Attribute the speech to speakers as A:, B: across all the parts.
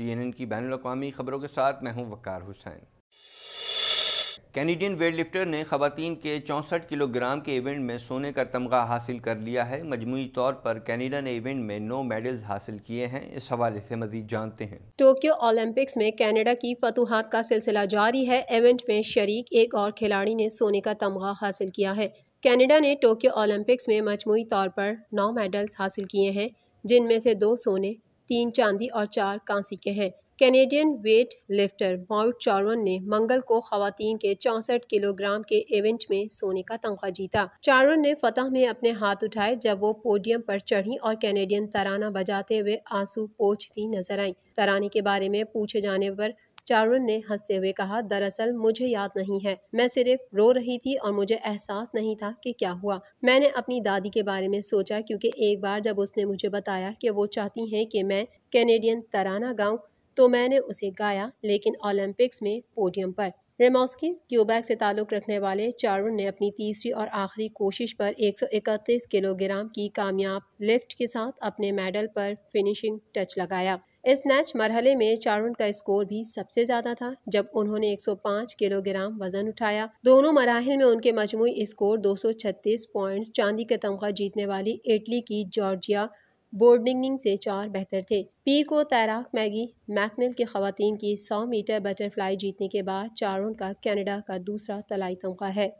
A: T N N की बैन अवी ख़बरों के साथ मैं हूँ Waqar Hussain Canadian weightlifter ने खातन के चौंसठ किलोग्राम के इवेंट में सोने का तमगा हासिल कर लिया है मजमू तौर पर कैनेडा ने इवेंट में नौ मेडल्स हासिल किए हैं इस हवाले से मजीद जानते हैं
B: टोक्यो ओलंपिक्स में कैनेडा की फतूहत का सिलसिला जारी है इवेंट में शरीक एक और खिलाड़ी ने सोने का तमगा हासिल किया है कैनेडा ने टोक्यो ओलंपिक्स में मजमू तौर पर नौ मेडल्स हासिल किए हैं जिनमें से दो सोने तीन चांदी और चार कांसी के हैं Canadian weightlifter Maude Charron ने मंगल को खातन के चौंसठ किलोग्राम के इवेंट में सोने का तमगा जीता चारवन ने फतह में अपने हाथ उठाए जब वो पोडियम पर चढ़ी और कैनेडियन तराना बजाते हुए आंसू पोछती नजर आई तराने के बारे में पूछे जाने पर चारुन ने हंसते हुए कहा दरअसल मुझे याद नहीं है मैं सिर्फ रो रही थी और मुझे एहसास नहीं था कि क्या हुआ मैंने अपनी दादी के बारे में सोचा क्योंकि एक बार जब उसने मुझे बताया कि वो चाहती हैं कि मैं कैनेडियन तराना गाऊं तो मैंने उसे गाया लेकिन ओलंपिक्स में पोडियम पर रेमोस्की क्यूबैक से ताल्लुक़ रखने वाले चारुन ने अपनी तीसरी और आखिरी कोशिश पर इकतीस किलोग्राम की कामयाब लिफ्ट के साथ अपने मेडल पर फिनिशिंग टच लगाया इस मैच मरहले में चारुण का स्कोर भी सबसे ज़्यादा था जब उन्होंने 105 किलोग्राम वजन उठाया दोनों मराहल में उनके मजमू स्कोर 236 पॉइंट्स चांदी का तमगा जीतने वाली इटली की जॉर्जिया बोर्डिंग से चार बेहतर थे पीर को तैराक मैगी मैकनल की खातन की 100 मीटर बटरफ्लाई जीतने के बाद चारून का कनाडा का दूसरा तलाई तमगा है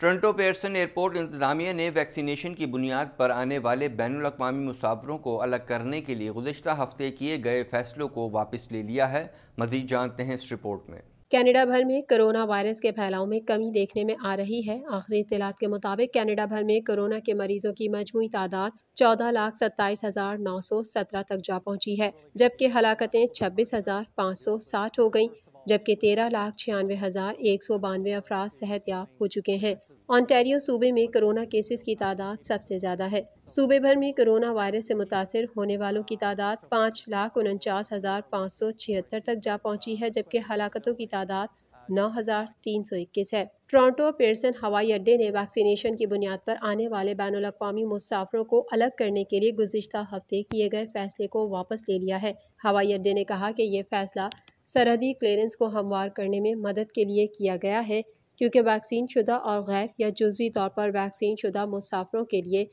A: ट्रंटो पेयरसन एयरपोर्ट इंतजामिया ने वैक्सीनेशन की बुनियाद पर आने वाले बैन अवी मुसाफरों को अलग करने के लिए गुजशत हफ्ते किए गए फैसलों को वापस ले लिया है मजीद जानते हैं इस रिपोर्ट में
B: कनाडा भर में कोरोना वायरस के फैलाव में कमी देखने में आ रही है आखिरी इतलात के मुताबिक कनाडा भर में कोरोना के मरीजों की मजमू तादाद चौदह लाख सत्ताईस हज़ार नौ सौ सत्रह तक जा पहुंची है जबकि हलाकतें छब्बीस हज़ार पाँच सौ साठ हो गईं जबकि तेरह लाख छियानवे हज़ार एक सौ बानवे अफराद सेहत याब हो चुके हैं ऑन्टेरियो सूबे में कोरोना केसेस की तादाद सबसे ज़्यादा है सूबे भर में कोरोना वायरस से मुतासर होने वालों की तादाद पाँच लाख उनचास हज़ार पाँच सौ छिहत्तर तक जा पहुँची है जबकि हलाकतों की तादाद नौ हज़ार तीन सौ इक्कीस है टोरंटो पेरसन हवाई अड्डे ने वैक्सीनेशन की बुनियाद पर आने वाले बैन अवी मुसाफरों को अलग करने के लिए गुजशत हफ्ते किए गए फैसले को वापस ले लिया है हवाई अड्डे ने कहा कि यह फैसला सरहदी क्लियरेंस को हमवार करने में मदद के लिए किया गया है क्योंकि वैक्सीन शुदा और गैर या जुजवी तौर पर वैक्सीन शुदा मुसाफरों के लिए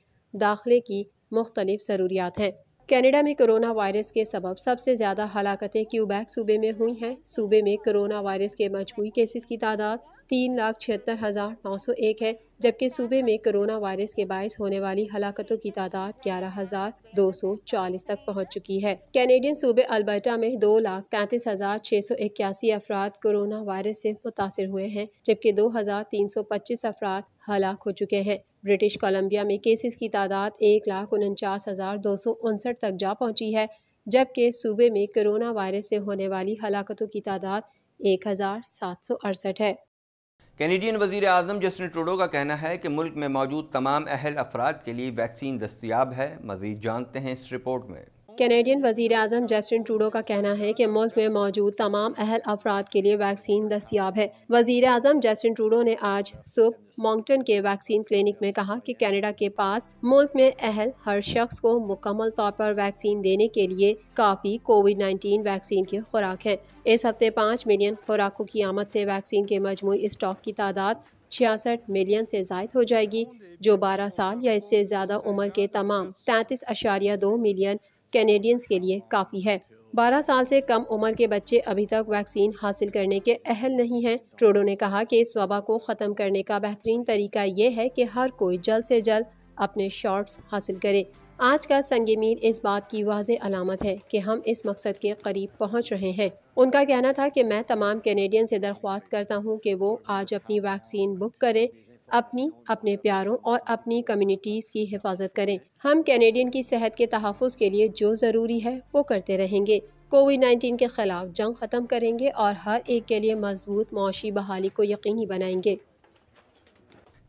B: दाखिले की मुख्तलिफ ज़रूरियात हैं कैनेडा में कोरोना वायरस के सबब सबसे ज़्यादा हलाकतें क्यूबैक सूबे में हुई हैं सूबे में कोरोना वायरस के मजमू केसेस की तादाद तीन लाख छिहत्तर हज़ार नौ सौ एक है जबकि सूबे में कोरोना वायरस के बायस होने वाली हलाकतों की तादाद ग्यारह हज़ार दो सौ चालीस तक पहुँच चुकी है कैनेडियन सूबे अल्बर्टा में दो लाख तैंतीस हज़ार छः सौ इक्यासी अफराद कोरोना वायरस से मुतासर हुए हैं जबकि दो हज़ार तीन सौ पच्चीस अफराद हलाक हो चुके हैं ब्रिटिश कोलम्बिया में केसेस की तादाद एक लाख उनचास हज़ार दो सौ उनसठ तक जा पहुँची है जबकि सूबे में कोरोना वायरस से होने वाली हलाकतों की तादाद एक हज़ार सात सौ अड़सठ है
A: कैनेडियन वजीर अजम जस्टिन ट्रूडो का कहना है कि मुल्क में मौजूद तमाम अहल अफराद के लिए वैक्सीन दस्तियाब है मजीद जानते हैं इस रिपोर्ट में
B: कैनेडियन वजीर अजम जस्टिन ट्रूडो का कहना है कि मुल्क में मौजूद तमाम अहल अफराद के लिए वैक्सीन दस्तियाब है वजीर अजम जस्टिन ट्रूडो ने आज सुबह मॉन्गटन के वैक्सीन क्लिनिक में कहा कि कनाडा के पास मुल्क में अहल हर शख्स को मुकम्मल तौर पर वैक्सीन देने के लिए काफ़ी कोविड 19 वैक्सीन की खुराक है इस हफ्ते पाँच मिलियन खुराकों की आमद से वैक्सीन के मजमू स्टॉक की तादाद छियासठ मिलियन से जायद हो जाएगी जो 12 साल या इससे ज़्यादा उम्र के तमाम तैंतीस अशारिया दो मिलियन कैनेडियंस के लिए काफ़ी है 12 साल से कम उम्र के बच्चे अभी तक वैक्सीन हासिल करने के अहल नहीं हैं। ट्रोडो ने कहा कि इस वबा को ख़त्म करने का बेहतरीन तरीका ये है कि हर कोई जल्द से जल्द अपने शॉट्स हासिल करे आज का संग मील इस बात की वाज अलामत है कि हम इस मकसद के करीब पहुंच रहे हैं उनका कहना था कि मैं तमाम कैनेडियन से दरख्वास्त करता हूं कि वो आज अपनी वैक्सीन बुक करें अपनी अपने प्यारों और अपनी कम्युनिटीज़ की हिफाजत करें हम कैनेडियन की सेहत के तहफ़ के लिए जो ज़रूरी है वो करते रहेंगे कोविड नाइन्टीन के खिलाफ जंग ख़त्म करेंगे और हर एक के लिए मजबूत मुशी बहाली को यकीनी बनाएंगे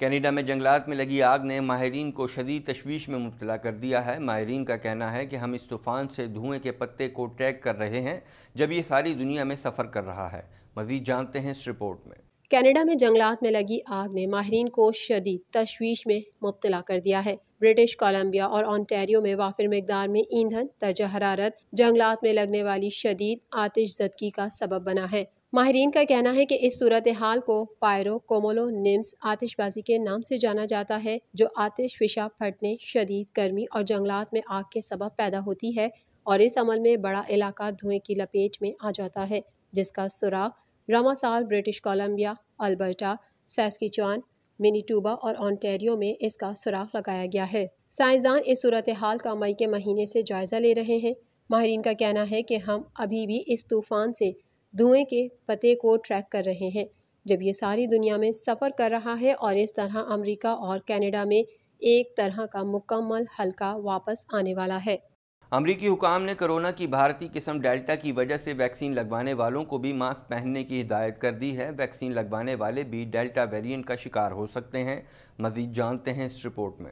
A: कनाडा में जंगलात में लगी आग ने माहरीन को शदीद तशवीश में मुबतला कर दिया है माहरीन का कहना है कि हम इस तूफ़ान से धुएं के पत्ते को ट्रैक कर रहे हैं जब ये सारी दुनिया में सफ़र कर रहा है मज़ीद जानते हैं इस रिपोर्ट में
B: कनाडा में जंगलात में लगी आग ने माहरीन को शदीद तशवीश में मुबतला कर दिया है ब्रिटिश कोलंबिया और ऑनटेरियो में वाफिर मकदार में ईंधन दर्जा हरारत जंगलात में लगने वाली शदीद आतिश जदगी का सबब बना है माहरीन का कहना है कि इस सूरत हाल को पायरो कोमोलो निम्स आतिशबाजी के नाम से जाना जाता है जो आतिश फिशा फटने शदीद गर्मी और जंगलात में आग के सबब पैदा होती है और इस अमल में बड़ा इलाका धुएं की लपेट में आ जाता है जिसका सुराख रमासाल British Columbia Alberta Saskatchewan Manitoba और ऑनटेरियो में इसका सुराख लगाया गया है साइंसदान इस सूरत हाल का मई के महीने से जायज़ा ले रहे हैं माहरीन का कहना है कि हम अभी भी इस तूफ़ान से धुएं के पते को ट्रैक कर रहे हैं जब ये सारी दुनिया में सफ़र कर रहा है और इस तरह अमेरिका और कनाडा में एक तरह का मुकम्मल हल्का वापस आने वाला है
A: अमरीकी हुकाम ने कोरोना की भारतीय किस्म डेल्टा की वजह से वैक्सीन लगवाने वालों को भी मास्क पहनने की हिदायत कर दी है वैक्सीन लगवाने वाले भी डेल्टा वेरिएंट का शिकार हो सकते हैं मजीद जानते हैं इस रिपोर्ट में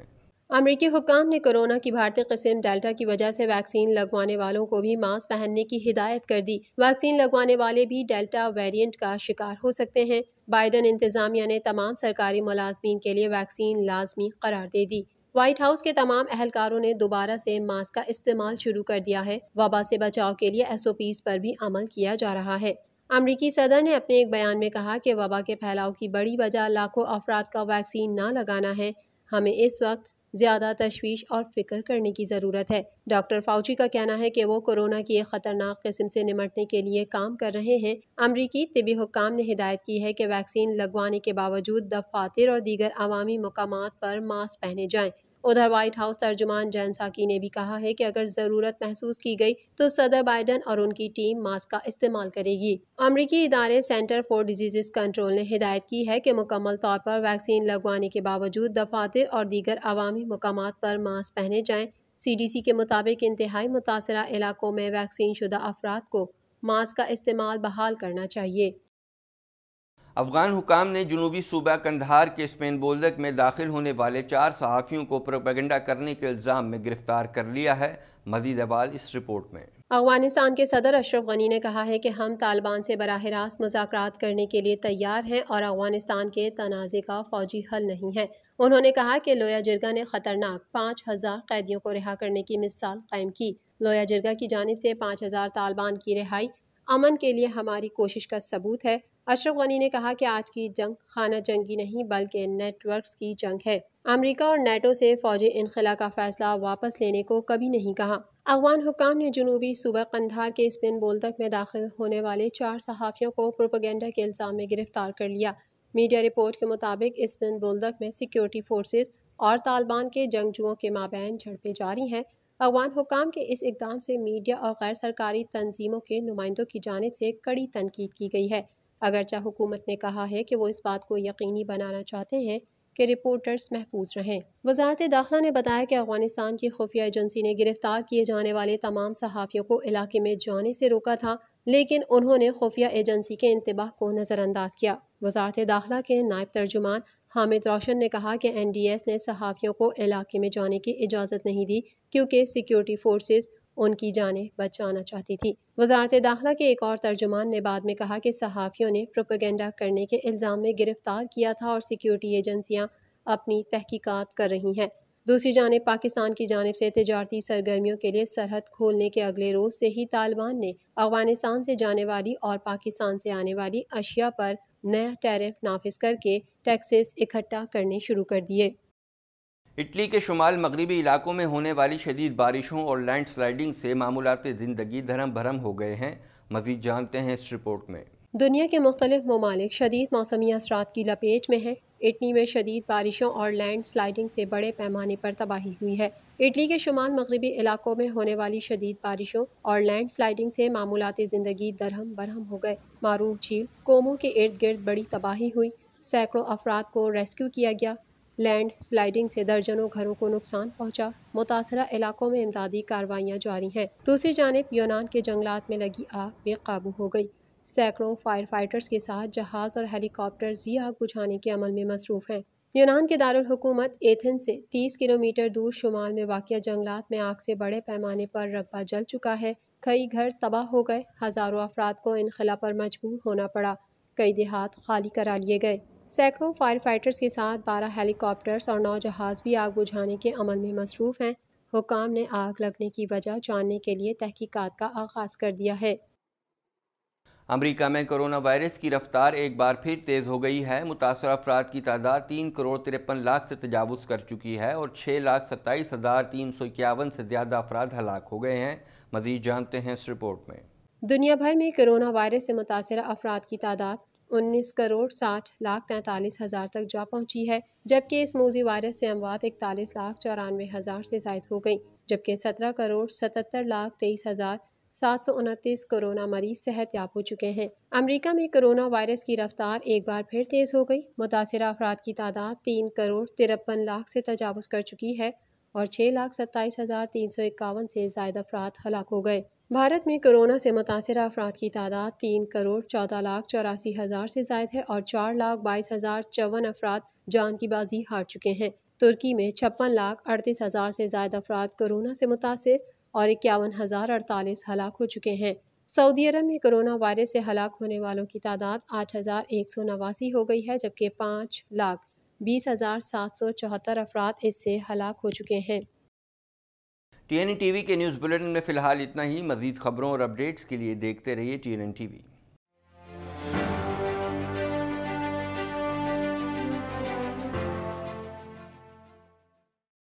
B: अमरीकी हुकाम ने कोरोना की भारतीय किस्म डेल्टा की वजह से वैक्सीन लगवाने वालों को भी मास्क पहनने की हिदायत कर दी वैक्सीन लगवाने वाले भी डेल्टा वेरियंट का शिकार हो सकते हैं बाइडन इंतजामिया ने तमाम सरकारी मुलाजमीन के लिए वैक्सीन लाजमी करार दे दी व्हाइट हाउस के तमाम अहलकारों ने दोबारा से मास्क का इस्तेमाल शुरू कर दिया है वबा से बचाव के लिए एस ओ पीज पर भी अमल किया जा रहा है अमरीकी सदर ने अपने एक बयान में कहा कि वबा के फैलाव की बड़ी वजह लाखों अफराद का वैक्सीन न लगाना है हमें इस वक्त ज़्यादा तशवीश और फिक्र करने की ज़रूरत है डॉक्टर फाउची का कहना है कि वो कोरोना की एक ख़तरनाक किस्म से निमटने के लिए काम कर रहे हैं अमरीकी तबी हुकाम ने हिदायत की है कि वैक्सीन लगवाने के बावजूद दफातर और दीगर अवामी मकाम पर मास्क पहने जाएँ उधर व्हाइट हाउस तर्जुमान जैन साकी ने भी कहा है कि अगर ज़रूरत महसूस की गई तो सदर बाइडन और उनकी टीम मास्क का इस्तेमाल करेगी अमरीकी इदारे सेंटर फॉर डिजीज़ कंट्रोल ने हिदायत की है कि मुकम्मल तौर पर वैक्सीन लगवाने के बावजूद दफातर और दीगर अवामी मकाम पर मास्क पहने जाएँ सी के मुताबिक इंतहाई मुतासर इलाकों में वैक्सीन शुदा अफराद को मास्क का इस्तेमाल बहाल करना चाहिए
A: अफगान हुकाम ने जनूबी सूबा कंधार के स्पेन बोल्दक में दाखिल होने वाले चार सहाफ़ियों को प्रोपेगेंडा करने के इल्ज़ाम में गिरफ्तार कर लिया है मजीद अबाल इस रिपोर्ट में
B: अफगानिस्तान के सदर अशरफ गनी ने कहा है कि हम तालिबान से बरह रास्त मुजाकर करने के लिए तैयार हैं और अफगानिस्तान के तनाज़े का फौजी हल नहीं है उन्होंने कहा कि लोया जिरगा ने खतरनाक पाँच हज़ार कैदियों को रिहा करने की मिसाल कायम की लोया जिरगा की जानब से पाँच हज़ार तालिबान की रिहाई अमन के लिए हमारी कोशिश का सबूत है अशरफ गनी ने कहा कि आज की जंग खाना जंगी नहीं बल्कि नेटवर्क्स की जंग है अमेरिका और नेटो से फौजी इनखला का फैसला वापस लेने को कभी नहीं कहा अफगान हुकाम ने जनूबी सूबा कंधार के स्पिन बोलतक में दाखिल होने वाले चार सहाफ़ियों को प्रोपोगेंडा के इल्ज़ाम में गिरफ्तार कर लिया मीडिया रिपोर्ट के मुताबिक स्पिन बोलतक में सिक्योरिटी फोर्सेज और तालिबान के जंगजुओं के माबैन झड़पें जारी हैं अगवान हुकाम के इस इकदाम से मीडिया और गैर सरकारी तनजीमों के नुमाइंदों की जानब से कड़ी तनकीद की गई है अगरचा हुकूमत ने कहा है कि वो इस बात को यकीनी बनाना चाहते हैं कि रिपोर्टर्स महफूज रहें वजारत दाखिला ने बताया कि अफगानिस्तान की खुफिया एजेंसी ने गिरफ्तार किए जाने वाले तमाम सहाफ़ियों को इलाके में जाने से रोका था लेकिन उन्होंने खुफिया एजेंसी के इंतबाह को नज़रअंदाज किया वजारत दाखिला के नायब तर्जुमान हामिद रोशन ने कहा कि एनडीएस ने सहाफ़ियों को इलाके में जाने की इजाज़त नहीं दी क्योंकि सिक्योरिटी फोर्सेस उनकी जानें बचाना चाहती थी वजारत दाखिला के एक और तर्जुमान ने बाद में कहा कि सहाफ़ियों ने प्रोपेगेंडा करने के इल्ज़ाम में गिरफ़्तार किया था और सिक्योरिटी एजेंसियाँ अपनी तहकीकात कर रही हैं दूसरी जानब पाकिस्तान की जानब से तजारती सरगर्मियों के लिए सरहद खोलने के अगले रोज़ से ही तालिबान ने अफगानिस्तान से जाने वाली और पाकिस्तान से आने वाली अशिया पर नया टैरिफ नाफिज करके टैक्सेस इकट्ठा करने शुरू कर दिए
A: इटली के शुमाल मगरबी इलाकों में होने वाली शदीद बारिशों और लैंड स्लाइडिंग से मामूलत ज़िंदगी धर्म भरम हो गए हैं मजीद जानते हैं इस रिपोर्ट में
B: दुनिया के मुख्तलिफ ममालिक शदीद मौसमी असरात की लपेट में हैं इटली में शदीद बारिशों और लैंड स्लाइडिंग से बड़े पैमाने पर तबाही हुई है इटली के शुमाल मगरबी इलाकों में होने वाली शदीद बारिशों और लैंड स्लाइडिंग से मामूलती ज़िंदगी दरहम बरहम हो गए मारूफ झील कोमों के इर्द गिर्द बड़ी तबाही हुई सैकड़ों अफराद को रेस्क्यू किया गया लैंड स्लाइडिंग से दर्जनों घरों को नुकसान पहुंचा मुतासरा इलाकों में इमदादी कार्रवाइयाँ जारी हैं दूसरी जानब यूनान के जंगलात में लगी आग बेकाबू हो गई सैकड़ों फायर फाइटर्स के साथ जहाज़ और हेलीकॉप्टर्स भी आग बुझाने के अमल में मसरूफ़ हैं यूनान के दारकूमत एथेन से 30 किलोमीटर दूर शुमाल में वाक़ जंगलात में आग से बड़े पैमाने पर रकबा जल चुका है कई घर तबाह हो गए हज़ारों अफराद को इनखला पर मजबूर होना पड़ा कई देहात खाली करा लिए गए सैकड़ों फायर फाइटर्स के साथ बारह हेलीकॉप्टर्स और नौ जहाज़ भी आग बुझाने के अमल में मसरूफ़ हैं हुकाम ने आग लगने की वजह जानने के लिए तहकीकात का आगाज़ कर दिया है
A: अमरीका में कोरोना वायरस की रफ्तार एक बार फिर तेज़ हो गई है मुतासर अफराद की तादाद तीन करोड़ तिरपन लाख से तजावज़ कर चुकी है और छः लाख सत्ताईस हज़ार तीन सौ इक्यावन से ज़्यादा अफराद हलाक हो गए हैं मजीद जानते हैं इस रिपोर्ट में
B: दुनिया भर में कोरोना वायरस से मुतासर अफराद की तादाद उन्नीस करोड़ साठ लाख तैंतालीस हज़ार तक जा पहुँची है जबकि इस मोजी वायरस से अमवात इकतालीस लाख चौरानवे हज़ार से जायद हो गई जबकि सत्रह करोड़ सतहत्तर लाख तेईस हज़ार सात सौ उनतीस कोरोना मरीज सेहत याब हो चुके हैं अमेरिका में कोरोना वायरस की रफ्तार एक बार फिर तेज़ हो गई मुतासर अफराद की तादाद तीन करोड़ तिरपन लाख से तजावज़ कर चुकी है और छः लाख सत्ताईस हज़ार तीन सौ इक्यावन से ज्यादा अफराद हलाक हो गए भारत में कोरोना से मुतासर अफराद की तादाद तीन करोड़ चौदह लाख चौरासी हज़ार से जायद है और चार लाख बाईस हज़ार चौवन अफराद जान की बाजी हार चुके हैं तुर्की में छप्पन लाख अड़तीस हज़ार से ज्यादा अफराद कोरोना से मुतासर और इक्यावन हज़ार अड़तालीस हलाक हो चुके हैं सऊदी अरब में कोरोना वायरस से हलाक होने वालों की तादाद आठ हज़ार एक सौ नवासी हो गई है जबकि पाँच लाख बीस हज़ार सात सौ चौहत्तर अफराद इससे हलाक हो चुके हैं
A: टी एन टीवी के न्यूज़ बुलेटिन में फ़िलहाल इतना ही मजीद खबरों और अपडेट्स के लिए देखते रहिए टी एन टीवी